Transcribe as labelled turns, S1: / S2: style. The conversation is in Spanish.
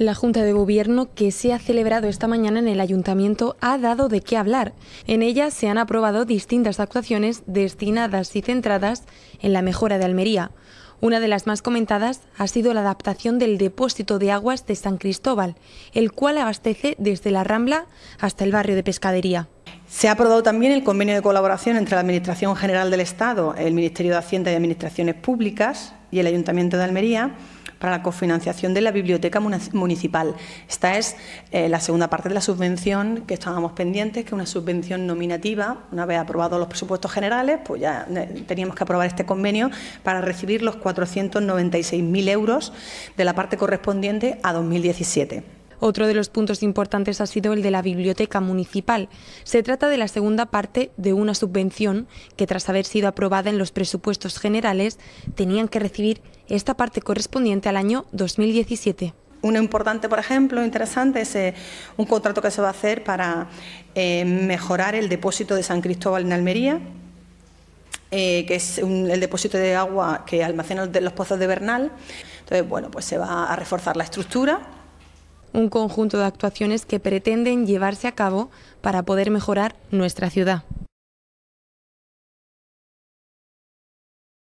S1: La Junta de Gobierno que se ha celebrado esta mañana en el Ayuntamiento ha dado de qué hablar. En ella se han aprobado distintas actuaciones destinadas y centradas en la mejora de Almería. Una de las más comentadas ha sido la adaptación del depósito de aguas de San Cristóbal, el cual abastece desde la Rambla hasta el barrio de Pescadería. Se ha
S2: aprobado también el convenio de
S1: colaboración entre la Administración General del Estado,
S2: el Ministerio de Hacienda y Administraciones Públicas y el Ayuntamiento de Almería para la cofinanciación de la biblioteca municipal. Esta es eh, la segunda parte de la subvención que estábamos pendientes, que es una subvención nominativa. Una vez aprobados los presupuestos generales, pues ya eh, teníamos que aprobar este convenio para recibir los 496.000 euros de la parte correspondiente a 2017.
S1: Otro de los puntos importantes ha sido el de la biblioteca municipal. Se trata de la segunda parte de una subvención que tras haber sido aprobada en los presupuestos generales tenían que recibir esta parte correspondiente al año 2017.
S2: Uno importante, por ejemplo, interesante, es eh, un contrato que se va a hacer para eh, mejorar el depósito de San Cristóbal en Almería, eh, que es el depósito de agua que almacena los pozos de Bernal. Entonces, bueno, pues se va a
S1: reforzar la estructura un conjunto de actuaciones que pretenden llevarse a cabo para poder mejorar nuestra ciudad.